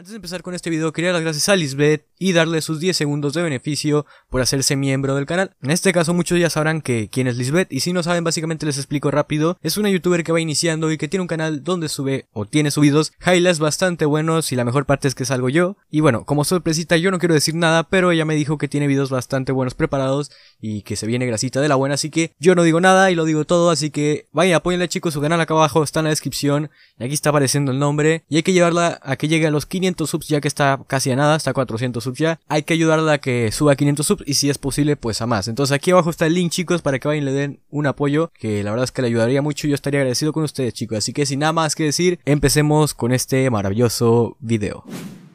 Antes de empezar con este video, quería dar las gracias a Lisbeth y darle sus 10 segundos de beneficio por hacerse miembro del canal. En este caso muchos ya sabrán que quién es Lisbeth y si no saben básicamente les explico rápido. Es una youtuber que va iniciando y que tiene un canal donde sube o tiene subidos highlights bastante buenos y la mejor parte es que salgo yo. Y bueno, como sorpresita yo no quiero decir nada, pero ella me dijo que tiene videos bastante buenos preparados y que se viene grasita de la buena, así que yo no digo nada y lo digo todo, así que vaya apóyenle chicos, su canal acá abajo está en la descripción y aquí está apareciendo el nombre y hay que llevarla a que llegue a los 500 500 subs ya que está casi a nada, está a 400 subs ya. Hay que ayudarla a que suba a 500 subs y si es posible, pues a más. Entonces aquí abajo está el link, chicos, para que vayan y le den un apoyo, que la verdad es que le ayudaría mucho. Yo estaría agradecido con ustedes, chicos. Así que sin nada más que decir, empecemos con este maravilloso video.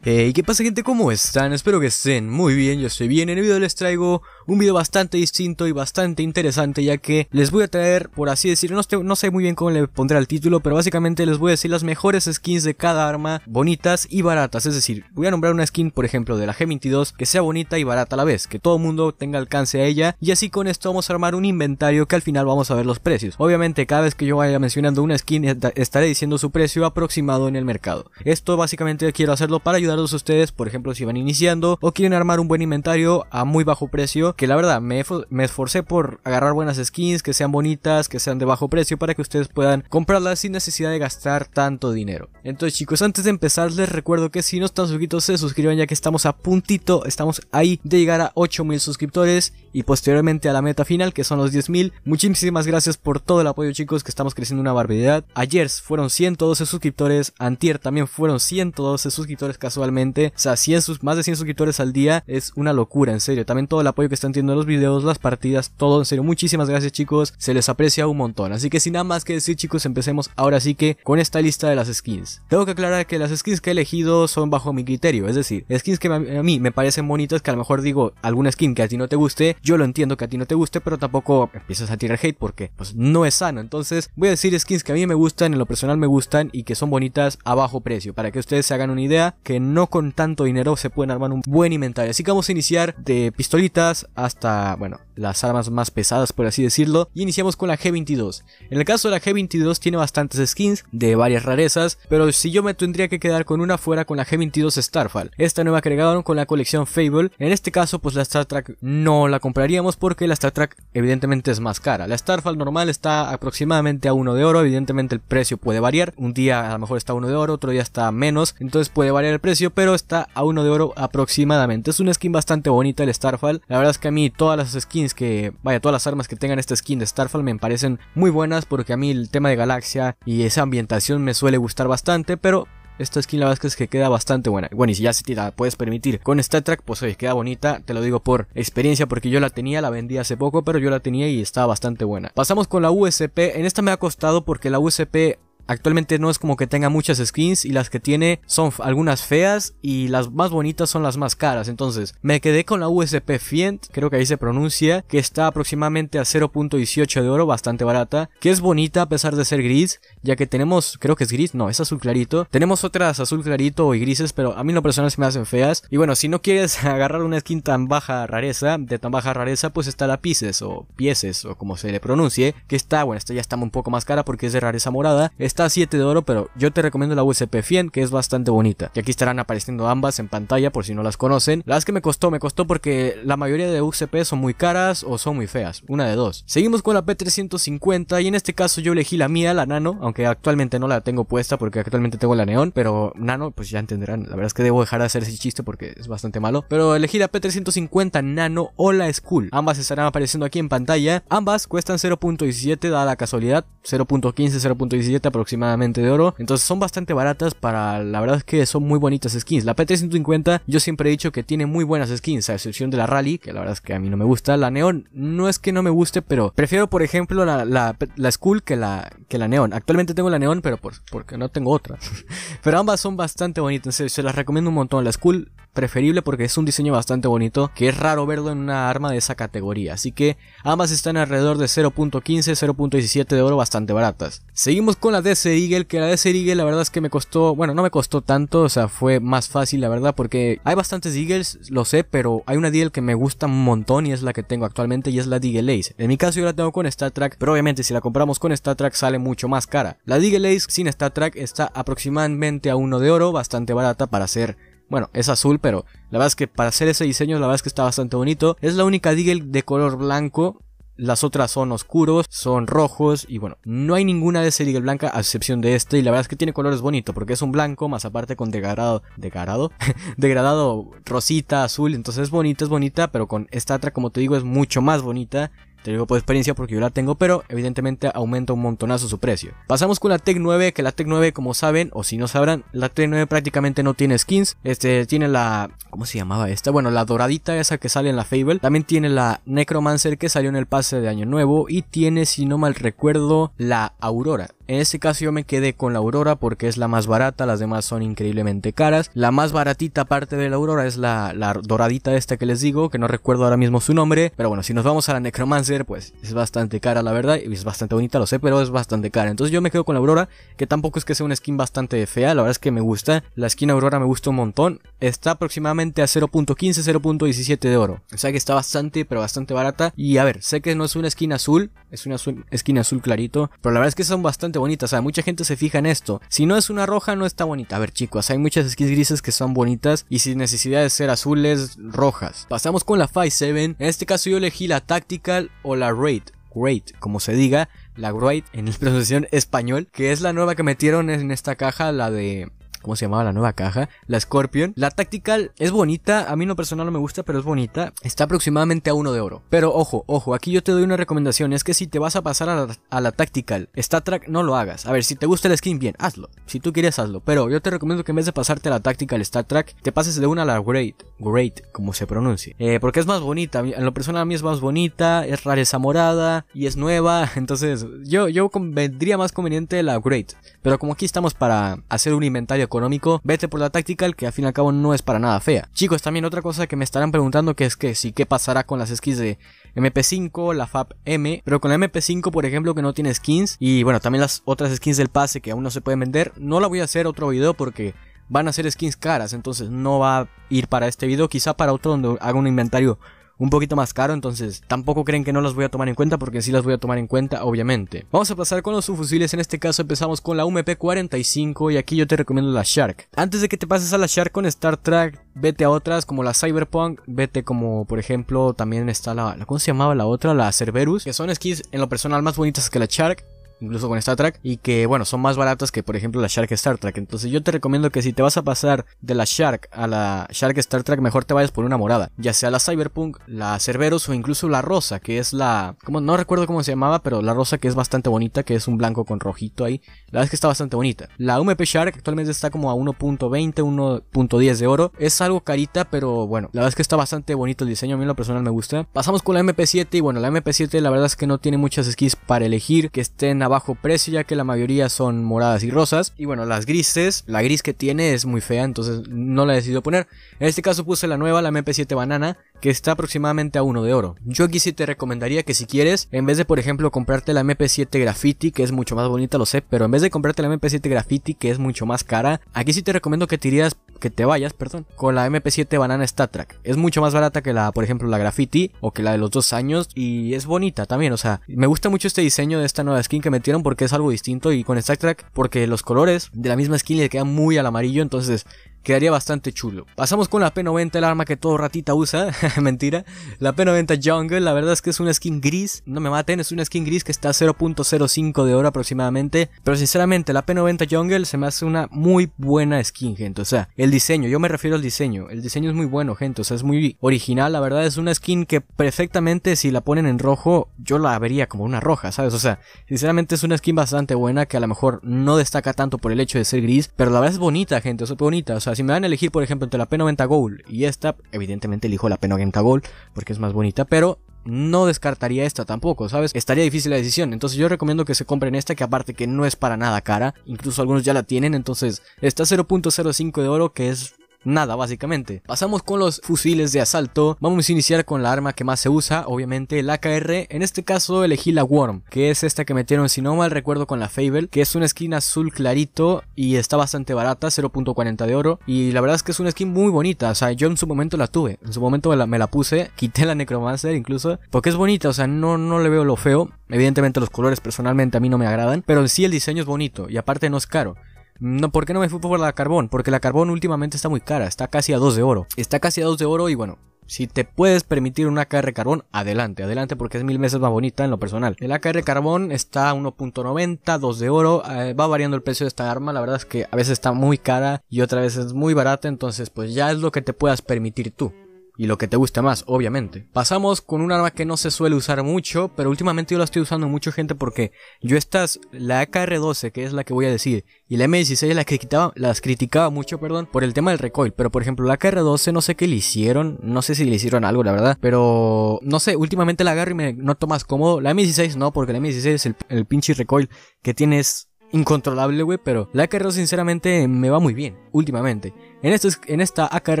Eh, ¿qué pasa gente? ¿Cómo están? Espero que estén muy bien, yo estoy bien. En el video les traigo un video bastante distinto y bastante interesante ya que les voy a traer, por así decirlo, no, sé muy bien cómo le pondré al título, pero básicamente les voy a decir las mejores skins de cada arma, bonitas y baratas. Es decir, voy a nombrar una skin, por ejemplo, de la G22 que sea bonita y barata a la vez, que todo el mundo tenga alcance a ella y así con esto vamos a armar un inventario que al final vamos a ver los precios. Obviamente cada vez que yo vaya mencionando una skin estaré diciendo su precio aproximado en el mercado. Esto básicamente quiero hacerlo para ayudar ustedes, por ejemplo, si van iniciando o quieren armar un buen inventario a muy bajo precio, que la verdad me, esforcé por agarrar buenas skins, que sean bonitas, que sean de bajo precio para que ustedes puedan comprarlas sin necesidad de gastar tanto dinero. Entonces chicos, antes de empezar les recuerdo que si no están suscritos se suscriban ya que estamos a puntito, estamos ahí de llegar a 8000 suscriptores y posteriormente a la meta final que son los 10.000. Muchísimas gracias por todo el apoyo chicos que estamos creciendo una barbaridad. Ayer fueron 112 suscriptores, antier también fueron 112 suscriptores caso actualmente. O sea, sus, más de 100 suscriptores al día es una locura, en serio. También todo el apoyo que están teniendo los videos, las partidas, todo, en serio. Muchísimas gracias, chicos. Se les aprecia un montón. Así que sin nada más que decir, chicos, empecemos ahora sí que con esta lista de las skins. Tengo que aclarar que las skins que he elegido son bajo mi criterio, es decir, skins que a mí me parecen bonitas, que a lo mejor digo alguna skin que a ti no te guste, yo lo entiendo que a ti no te guste, pero tampoco empiezas a tirar hate porque pues no es sano. Entonces voy a decir skins que a mí me gustan, en lo personal me gustan y que son bonitas a bajo precio, para que ustedes se hagan una idea que no no con tanto dinero se pueden armar un buen inventario. Así que vamos a iniciar de pistolitas hasta, bueno, las armas más pesadas, por así decirlo. Y iniciamos con la G22. En el caso de la G22 tiene bastantes skins de varias rarezas, pero si yo me tendría que quedar con una fuera con la G22 Starfall. Esta nueva agregaron con la colección Fable. En este caso, pues la Star Trek no la compraríamos porque la Star Trek evidentemente es más cara. La Starfall normal está aproximadamente a 1 de oro, evidentemente el precio puede variar. Un día a lo mejor está a 1 de oro, otro día está menos, entonces puede variar el precio pero está a uno de oro aproximadamente. Es una skin bastante bonita el Starfall. La verdad es que a mí todas las skins que, vaya, todas las armas que tengan esta skin de Starfall me parecen muy buenas porque a mí el tema de galaxia y esa ambientación me suele gustar bastante, pero esta skin la verdad es que queda bastante buena. Bueno, y si ya se te la puedes permitir con Star Trek, pues oye, queda bonita. Te lo digo por experiencia porque yo la tenía, la vendí hace poco, pero yo la tenía y estaba bastante buena. Pasamos con la USP. En esta me ha costado porque la USP Actualmente no es como que tenga muchas skins y las que tiene son algunas feas y las más bonitas son las más caras. Entonces me quedé con la USP Fiend, creo que ahí se pronuncia, que está aproximadamente a 0.18 de oro, bastante barata, que es bonita a pesar de ser gris, ya que tenemos, creo que es gris, no, es azul clarito. Tenemos otras azul clarito y grises, pero a mí no lo personal se me hacen feas. Y bueno, si no quieres agarrar una skin tan baja rareza, de tan baja rareza, pues está la Pieces o Pieces o como se le pronuncie, que está, bueno, esta ya está un poco más cara porque es de rareza morada. Está a 7 de oro, pero yo te recomiendo la USP 100 que es bastante bonita. Y aquí estarán apareciendo ambas en pantalla por si no las conocen. Las que me costó, me costó porque la mayoría de USP son muy caras o son muy feas. Una de dos. Seguimos con la P350 y en este caso yo elegí la mía, la Nano, aunque actualmente no la tengo puesta porque actualmente tengo la Neón, pero Nano, pues ya entenderán. La verdad es que debo dejar de hacer ese chiste porque es bastante malo. Pero elegí la P350 Nano o la School. Ambas estarán apareciendo aquí en pantalla. Ambas cuestan 0.17, dada la casualidad. 0.15, 0.17 pero aproximadamente de oro. Entonces son bastante baratas para, la verdad es que son muy bonitas skins. La P350 yo siempre he dicho que tiene muy buenas skins, a excepción de la Rally, que la verdad es que a mí no me gusta. La Neon no es que no me guste, pero prefiero por ejemplo la, la, Skull que la, que la Neon. Actualmente tengo la Neon, pero por, porque no tengo otra. pero ambas son bastante bonitas, se, se las recomiendo un montón. La Skull preferible porque es un diseño bastante bonito, que es raro verlo en una arma de esa categoría. Así que ambas están alrededor de 0.15, 0.17 de oro, bastante baratas. Seguimos con la DC Eagle, que la DC Eagle la verdad es que me costó, bueno, no me costó tanto, o sea, fue más fácil la verdad, porque hay bastantes Eagles, lo sé, pero hay una Eagle que me gusta un montón y es la que tengo actualmente y es la Eagle Ace. En mi caso yo la tengo con Star Trek, pero obviamente si la compramos con Star Trek sale mucho más cara. La Eagle Ace sin Star Trek está aproximadamente a 1 de oro, bastante barata para hacer bueno, es azul, pero la verdad es que para hacer ese diseño, la verdad es que está bastante bonito. Es la única Deagle de color blanco. Las otras son oscuros, son rojos y bueno, no hay ninguna de ese Deagle blanca a excepción de este y la verdad es que tiene colores bonitos porque es un blanco más aparte con degradado, degradado, degradado rosita, azul, entonces es bonita, es bonita, pero con esta otra como te digo es mucho más bonita te digo por experiencia porque yo la tengo, pero evidentemente aumenta un montonazo su precio. Pasamos con la Tech 9, que la Tech 9 como saben, o si no sabrán, la Tech 9 prácticamente no tiene skins. Este, tiene la... ¿Cómo se llamaba esta? Bueno, la doradita esa que sale en la Fable. También tiene la Necromancer que salió en el pase de Año Nuevo. Y tiene, si no mal recuerdo, la Aurora. En este caso yo me quedé con la Aurora porque es la más barata, las demás son increíblemente caras. La más baratita parte de la Aurora es la, la, doradita esta que les digo, que no recuerdo ahora mismo su nombre. Pero bueno, si nos vamos a la Necromancer, pues es bastante cara la verdad. Y es bastante bonita, lo sé, pero es bastante cara. Entonces yo me quedo con la Aurora, que tampoco es que sea una skin bastante fea, la verdad es que me gusta. La skin Aurora me gusta un montón. Está aproximadamente a 0.15, 0.17 de oro. O sea que está bastante, pero bastante barata. Y a ver, sé que no es una skin azul, es una skin azul clarito. Pero la verdad es que son bastante bonitas, bonita. O sea, mucha gente se fija en esto. Si no es una roja, no está bonita. A ver, chicos, hay muchas skins grises que son bonitas y sin necesidad de ser azules, rojas. Pasamos con la five 7 En este caso yo elegí la Tactical o la Raid. Great, como se diga, la Great en la pronunciación español, que es la nueva que metieron en esta caja, la de ¿cómo se llamaba la nueva caja? La Scorpion. La Tactical es bonita, a mí no personal no me gusta, pero es bonita. Está aproximadamente a uno de oro. Pero ojo, ojo, aquí yo te doy una recomendación, es que si te vas a pasar a la, Tactical, Star track no lo hagas. A ver, si te gusta el skin, bien, hazlo. Si tú quieres, hazlo. Pero yo te recomiendo que en vez de pasarte a la Tactical Star Track, te pases de una a la Great, Great, como se pronuncia. Eh, porque es más bonita, en lo personal a mí es más bonita, es rareza morada y es nueva. Entonces, yo, yo vendría más conveniente la Great. Pero como aquí estamos para hacer un inventario económico, vete por la Tactical que al fin y al cabo no es para nada fea. Chicos, también otra cosa que me estarán preguntando que es que si qué pasará con las skins de MP5, la FAP M, pero con la MP5 por ejemplo que no tiene skins y bueno, también las otras skins del pase que aún no se pueden vender, no la voy a hacer otro video porque van a ser skins caras, entonces no va a ir para este video, quizá para otro donde haga un inventario un poquito más caro, entonces tampoco creen que no las voy a tomar en cuenta porque sí las voy a tomar en cuenta, obviamente. Vamos a pasar con los subfusiles, en este caso empezamos con la mp 45 y aquí yo te recomiendo la Shark. Antes de que te pases a la Shark con Star Trek, vete a otras como la Cyberpunk, vete como por ejemplo también está la, ¿cómo se llamaba la otra? La Cerberus, que son skins en lo personal más bonitas que la Shark incluso con Star Trek, y que bueno, son más baratas que por ejemplo la Shark Star Trek. Entonces yo te recomiendo que si te vas a pasar de la Shark a la Shark Star Trek, mejor te vayas por una morada, ya sea la Cyberpunk, la Cerberus o incluso la Rosa, que es la, como no recuerdo cómo se llamaba, pero la Rosa que es bastante bonita, que es un blanco con rojito ahí. La verdad es que está bastante bonita. La MP Shark actualmente está como a 1.20, 1.10 de oro. Es algo carita, pero bueno, la verdad es que está bastante bonito el diseño. A mí en lo personal me gusta. Pasamos con la MP7 y bueno, la MP7 la verdad es que no tiene muchas skis para elegir que estén a bajo precio ya que la mayoría son moradas y rosas. Y bueno, las grises, la gris que tiene es muy fea, entonces no la he poner. En este caso puse la nueva, la MP7 Banana, que está aproximadamente a 1 de oro. Yo aquí sí te recomendaría que si quieres, en vez de por ejemplo comprarte la MP7 Graffiti, que es mucho más bonita, lo sé, pero en vez de comprarte la MP7 Graffiti, que es mucho más cara, aquí sí te recomiendo que te que te vayas, perdón, con la MP7 Banana Trek. Es mucho más barata que la, por ejemplo, la Graffiti o que la de los dos años y es bonita también, o sea, me gusta mucho este diseño de esta nueva skin que me metieron porque es algo distinto y con Stack Track porque los colores de la misma skin le quedan muy al amarillo, entonces quedaría bastante chulo. Pasamos con la P90, el arma que todo ratita usa, mentira. La P90 Jungle, la verdad es que es una skin gris, no me maten, es una skin gris que está a 0.05 de oro aproximadamente. Pero sinceramente, la P90 Jungle se me hace una muy buena skin, gente. O sea, el diseño, yo me refiero al diseño. El diseño es muy bueno, gente. O sea, es muy original, la verdad. Es una skin que perfectamente si la ponen en rojo, yo la vería como una roja, ¿sabes? O sea, sinceramente es una skin bastante buena que a lo mejor no destaca tanto por el hecho de ser gris, pero la verdad es bonita, gente. es sea, bonita, o sea, si me van a elegir, por ejemplo, entre la P90 Gold y esta, evidentemente elijo la P90 Gold porque es más bonita, pero no descartaría esta tampoco, ¿sabes? Estaría difícil la decisión, entonces yo recomiendo que se compren esta que aparte que no es para nada cara, incluso algunos ya la tienen, entonces está 0.05 de oro que es nada básicamente. Pasamos con los fusiles de asalto, vamos a iniciar con la arma que más se usa, obviamente la AKR, en este caso elegí la Worm, que es esta que metieron si no mal recuerdo con la Fable, que es una skin azul clarito y está bastante barata, 0.40 de oro, y la verdad es que es una skin muy bonita, o sea, yo en su momento la tuve, en su momento me la, puse, quité la Necromancer incluso, porque es bonita, o sea, no, no le veo lo feo, evidentemente los colores personalmente a mí no me agradan, pero sí el diseño es bonito y aparte no es caro. No, ¿Por qué no me fui por la carbón? Porque la carbón últimamente está muy cara, está casi a 2 de oro. Está casi a 2 de oro y bueno, si te puedes permitir una AKR carbón, adelante, adelante porque es mil veces más bonita en lo personal. El AKR carbón está a 1.90, 2 de oro, eh, va variando el precio de esta arma, la verdad es que a veces está muy cara y otra vez es muy barata, entonces pues ya es lo que te puedas permitir tú y lo que te gusta más, obviamente. Pasamos con un arma que no se suele usar mucho, pero últimamente yo la estoy usando mucho gente porque yo estas, la AKR-12, que es la que voy a decir, y la M16 las, criticaba, las criticaba mucho, perdón, por el tema del recoil, pero por ejemplo la AKR-12 no sé qué le hicieron, no sé si le hicieron algo, la verdad, pero no sé, últimamente la agarro y me noto más cómodo. La M16 no, porque la M16 es el pinche recoil que tienes incontrolable, güey, pero la akr 12 sinceramente me va muy bien últimamente. En, en esta akr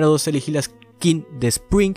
12 elegí las de Spring,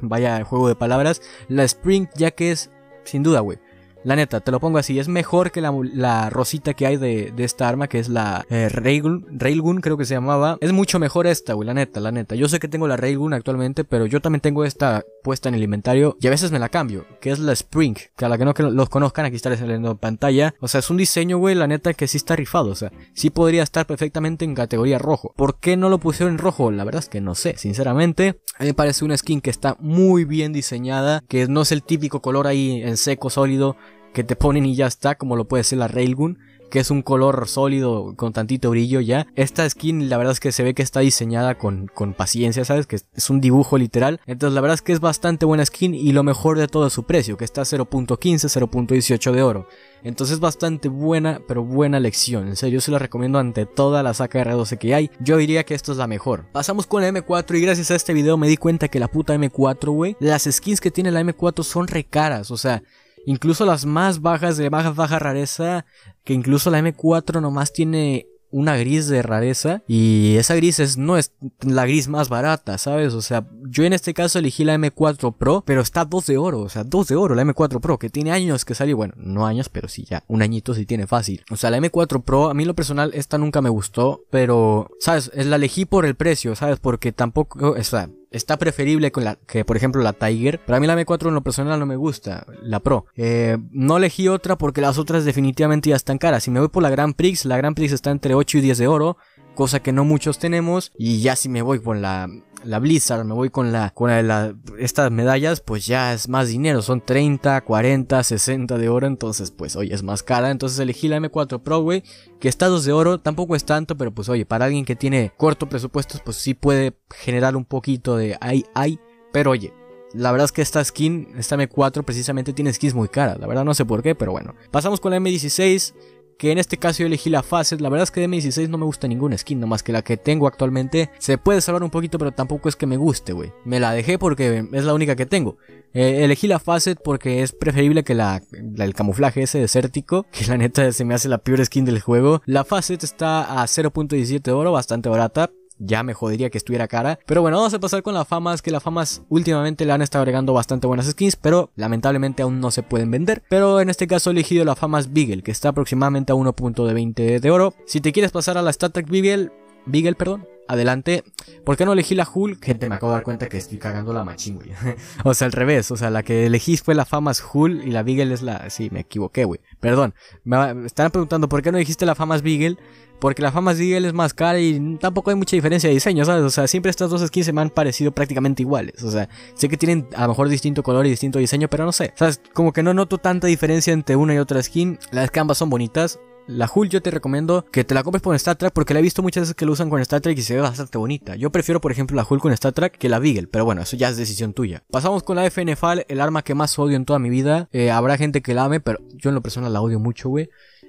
vaya juego de palabras, la Spring ya que es, sin duda, güey, la neta, te lo pongo así, es mejor que la, rosita que hay de, de, esta arma, que es la eh, Railgun, creo que se llamaba. Es mucho mejor esta, güey, la neta, la neta. Yo sé que tengo la Railgun actualmente, pero yo también tengo esta puesta en el inventario y a veces me la cambio, que es la Spring, que a la que no los conozcan, aquí está saliendo en pantalla. O sea, es un diseño, güey, la neta que sí está rifado, o sea, sí podría estar perfectamente en categoría rojo. ¿Por qué no lo pusieron en rojo? La verdad es que no sé, sinceramente. A mí me parece una skin que está muy bien diseñada, que no es el típico color ahí en seco, sólido, que te ponen y ya está, como lo puede ser la Railgun, que es un color sólido con tantito brillo ya. Esta skin la verdad es que se ve que está diseñada con, con paciencia, ¿sabes? Que es un dibujo literal. Entonces la verdad es que es bastante buena skin y lo mejor de todo es su precio, que está 0.15, 0.18 de oro. Entonces bastante buena, pero buena lección. En serio, se la recomiendo ante toda la saca R12 que hay. Yo diría que esto es la mejor. Pasamos con la M4 y gracias a este video me di cuenta que la puta M4, güey, las skins que tiene la M4 son caras, O sea, Incluso las más bajas de baja, baja rareza, que incluso la M4 nomás tiene una gris de rareza y esa gris es, no es la gris más barata, ¿sabes? O sea, yo en este caso elegí la M4 Pro, pero está dos de oro, o sea, dos de oro la M4 Pro, que tiene años que salió, bueno, no años, pero sí ya, un añito sí tiene fácil. O sea, la M4 Pro, a mí lo personal, esta nunca me gustó, pero, ¿sabes? La elegí por el precio, ¿sabes? Porque tampoco, o sea, Está preferible con la, que, por ejemplo, la Tiger. Para mí la M4 en lo personal no me gusta, la Pro. Eh, no elegí otra porque las otras definitivamente ya están caras. Si me voy por la Grand Prix, la Grand Prix está entre 8 y 10 de oro cosa que no muchos tenemos. Y ya si me voy por la la Blizzard, me voy con la con la, estas medallas, pues ya es más dinero, son 30, 40, 60 de oro, entonces pues oye, es más cara, entonces elegí la M4 Pro, güey, que está 2 de oro, tampoco es tanto, pero pues oye, para alguien que tiene corto presupuesto, pues sí puede generar un poquito de ay ay, pero oye, la verdad es que esta skin, esta M4 precisamente tiene skins muy cara La verdad no sé por qué, pero bueno. Pasamos con la M16 que en este caso yo elegí la Facet. La verdad es que de M16 no me gusta ninguna skin, más que la que tengo actualmente se puede salvar un poquito, pero tampoco es que me guste, güey. Me la dejé porque es la única que tengo. Eh, elegí la Facet porque es preferible que la, el camuflaje ese desértico, que la neta se me hace la peor skin del juego. La Facet está a 0.17 de oro, bastante barata ya me jodería que estuviera cara. Pero bueno, vamos a pasar con las famas, que la famas últimamente le han estado agregando bastante buenas skins, pero lamentablemente aún no se pueden vender. Pero en este caso he elegido la famas Beagle, que está aproximadamente a 1.20 de oro. Si te quieres pasar a la StatTech Beagle, Beagle, perdón, adelante. ¿Por qué no elegí la Hulk? Gente, me acabo de dar cuenta que estoy cagando la machín, güey. o sea, al revés. O sea, la que elegí fue la Famas Hulk y la Beagle es la... Sí, me equivoqué, güey. Perdón. Me están preguntando por qué no elegiste la Famas Beagle. Porque la Famas Beagle es más cara y tampoco hay mucha diferencia de diseño, ¿sabes? O sea, siempre estas dos skins se me han parecido prácticamente iguales. O sea, sé que tienen a lo mejor distinto color y distinto diseño, pero no sé. sea, Como que no noto tanta diferencia entre una y otra skin. Las que ambas son bonitas. La Hulk yo te recomiendo que te la compres con Star Trek porque la he visto muchas veces que lo usan con Star Trek y se ve bastante bonita. Yo prefiero, por ejemplo, la Hulk con Star Trek que la Beagle, pero bueno, eso ya es decisión tuya. Pasamos con la FAL, el arma que más odio en toda mi vida. Eh, habrá gente que la ame, pero yo en lo personal la odio mucho, güey.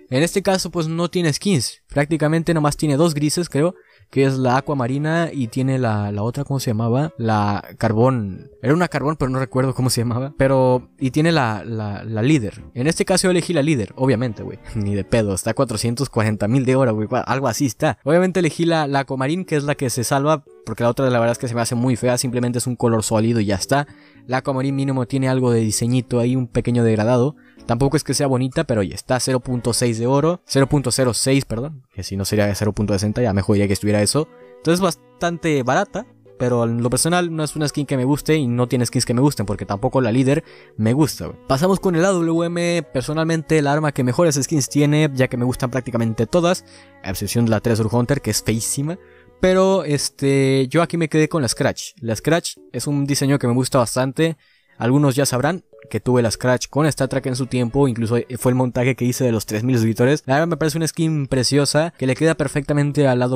En este caso pues no tiene skins, prácticamente nomás tiene dos grises creo, que es la acuamarina y tiene la, la otra, ¿cómo se llamaba? La carbón. Era una carbón, pero no recuerdo cómo se llamaba. Pero, y tiene la, la, la líder. En este caso yo elegí la líder, obviamente, güey. Ni de pedo, está a 440 mil de hora, güey. Algo así está. Obviamente elegí la, la que es la que se salva porque la otra la verdad es que se me hace muy fea, simplemente es un color sólido y ya está. La Aquamarine mínimo tiene algo de diseñito ahí, un pequeño degradado. Tampoco es que sea bonita, pero oye, está 0.6 de oro, 0.06, perdón, que si no sería 0.60, ya mejor diría que estuviera eso. Entonces es bastante barata, pero en lo personal no es una skin que me guste y no tiene skins que me gusten porque tampoco la líder me gusta. Pasamos con el AWM, personalmente la arma que mejores skins tiene, ya que me gustan prácticamente todas, a excepción de la Treasure Hunter que es feísima. Pero este, yo aquí me quedé con la Scratch. La Scratch es un diseño que me gusta bastante. Algunos ya sabrán que tuve la Scratch con Star Trek en su tiempo, incluso eh, fue el montaje que hice de los 3000 suscriptores. La verdad me parece una skin preciosa que le queda perfectamente a la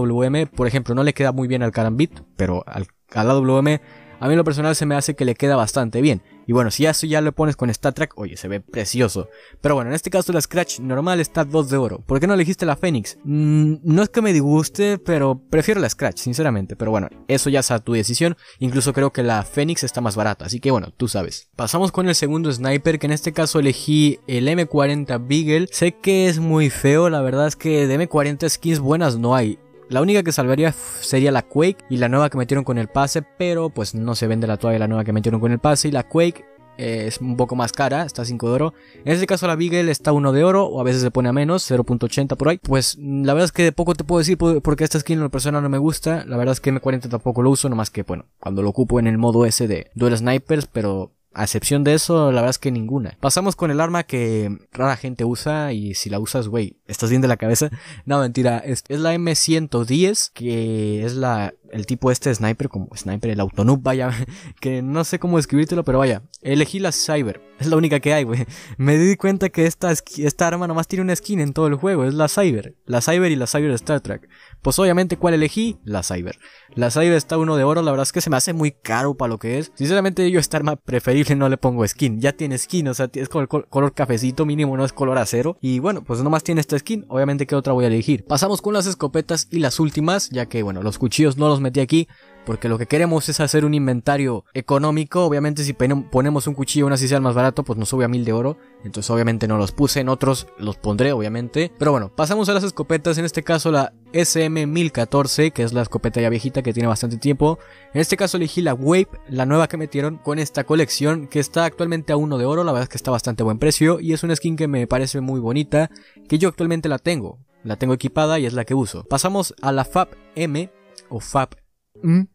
Por ejemplo, no le queda muy bien al Karambit, pero al, a a mí lo personal se me hace que le queda bastante bien. Y bueno, si eso ya lo pones con Trek, oye, se ve precioso. Pero bueno, en este caso la Scratch normal está 2 de oro. ¿Por qué no elegiste la Fénix? Mm, no es que me disguste, pero prefiero la Scratch, sinceramente. Pero bueno, eso ya es tu decisión. Incluso creo que la Fénix está más barata, así que bueno, tú sabes. Pasamos con el segundo sniper, que en este caso elegí el M40 Beagle. Sé que es muy feo, la verdad es que de M40 skins buenas no hay. La única que salvaría sería la Quake y la nueva que metieron con el pase, pero pues no se vende la y la nueva que metieron con el pase y la Quake eh, es un poco más cara, está 5 de oro. En este caso la Beagle está 1 de oro, o a veces se pone a menos, 0.80 por ahí. Pues la verdad es que de poco te puedo decir porque esta skin en persona no me gusta. La verdad es que M40 tampoco lo uso, nomás que bueno, cuando lo ocupo en el modo S de duel snipers, pero a excepción de eso, la verdad es que ninguna. Pasamos con el arma que rara gente usa y si la usas, güey, estás bien de la cabeza. No, mentira, es, la M110, que es la el tipo este sniper, como sniper, el autonub, vaya, que no sé cómo describírtelo, pero vaya, elegí la cyber, es la única que hay, güey. Me di cuenta que esta, esta arma nomás tiene una skin en todo el juego, es la cyber, la cyber y la cyber Star Trek. Pues obviamente, ¿cuál elegí? La Cyber. La Cyber está uno de oro, la verdad es que se me hace muy caro para lo que es. Sinceramente, yo esta arma preferible no le pongo skin. Ya tiene skin, o sea, es como el color cafecito mínimo, no es color acero. Y bueno, pues nomás tiene esta skin. Obviamente, ¿qué otra voy a elegir? Pasamos con las escopetas y las últimas, ya que bueno, los cuchillos no los metí aquí. Porque lo que queremos es hacer un inventario económico. Obviamente si ponemos un cuchillo, una así sea más barato, pues no sube a mil de oro. Entonces obviamente no los puse, en otros los pondré obviamente. Pero bueno, pasamos a las escopetas. En este caso la SM1014, que es la escopeta ya viejita que tiene bastante tiempo. En este caso elegí la Wave, la nueva que metieron con esta colección, que está actualmente a 1 de oro, la verdad es que está bastante buen precio y es una skin que me parece muy bonita, que yo actualmente la tengo. La tengo equipada y es la que uso. Pasamos a la FAB M o FAB Mm.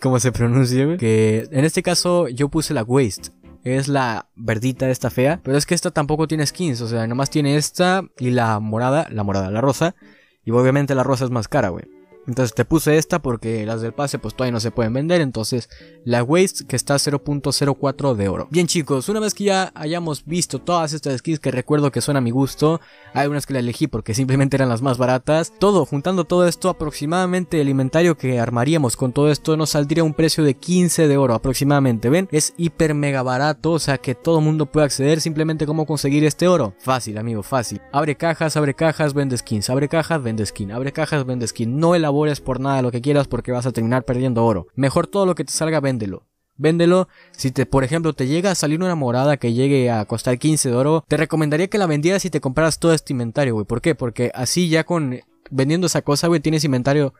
¿Cómo como se pronuncia, güey. Que en este caso yo puse la Waste. Es la verdita esta fea. Pero es que esta tampoco tiene skins. O sea, nomás tiene esta y la morada. La morada, la rosa. Y obviamente la rosa es más cara, güey. Entonces te puse esta porque las del pase pues todavía no se pueden vender. Entonces la Waste que está 0.04 de oro. Bien chicos, una vez que ya hayamos visto todas estas skins que recuerdo que son a mi gusto. Hay unas que la elegí porque simplemente eran las más baratas. Todo, juntando todo esto aproximadamente el inventario que armaríamos con todo esto nos saldría un precio de 15 de oro aproximadamente. ¿Ven? Es hiper mega barato. O sea que todo mundo puede acceder simplemente cómo conseguir este oro. Fácil amigo, fácil. Abre cajas, abre cajas, vende skins. Abre cajas, vende skin. Abre cajas, vende skin. No el por nada lo que quieras porque vas a terminar perdiendo oro. Mejor todo lo que te salga, véndelo. Véndelo. Si te, por ejemplo, te llega a salir una morada que llegue a costar 15 de oro, te recomendaría que la vendieras y te compraras todo este inventario, güey. ¿Por qué? Porque así ya con vendiendo esa cosa, güey, tienes inventario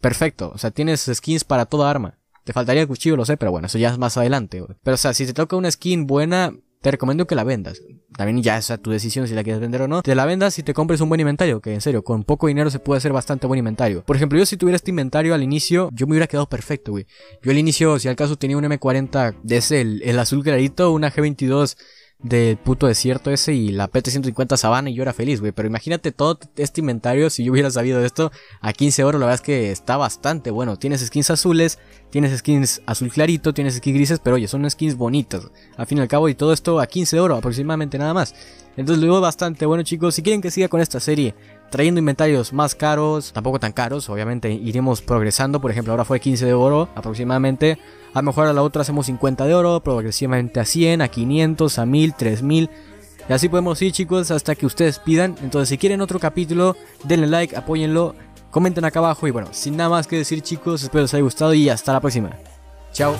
perfecto. O sea, tienes skins para toda arma. Te faltaría el cuchillo, lo sé, pero bueno, eso ya es más adelante, Pero o sea, si te toca una skin buena, te recomiendo que la vendas. También ya es tu decisión si la quieres vender o no. Te la vendas y te compres un buen inventario, que en serio, con poco dinero se puede hacer bastante buen inventario. Por ejemplo, yo si tuviera este inventario al inicio, yo me hubiera quedado perfecto, güey. Yo al inicio, si al caso tenía un M40 de ese, el, el azul clarito, una G22 del puto desierto ese y la PT-150 Sabana y yo era feliz, güey. Pero imagínate todo este inventario, si yo hubiera sabido esto, a 15 oro, la verdad es que está bastante bueno. Tienes skins azules, tienes skins azul clarito, tienes skins grises, pero oye, son skins bonitas. Al fin y al cabo, y todo esto a 15 oro aproximadamente nada más. Entonces lo digo bastante bueno, chicos. Si quieren que siga con esta serie trayendo inventarios más caros, tampoco tan caros, obviamente iremos progresando, por ejemplo ahora fue 15 de oro aproximadamente, a lo mejor a la otra hacemos 50 de oro, progresivamente a 100, a 500, a 1000, 3000, y así podemos ir chicos hasta que ustedes pidan, entonces si quieren otro capítulo, denle like, apóyenlo, comenten acá abajo y bueno, sin nada más que decir chicos, espero les haya gustado y hasta la próxima. Chao.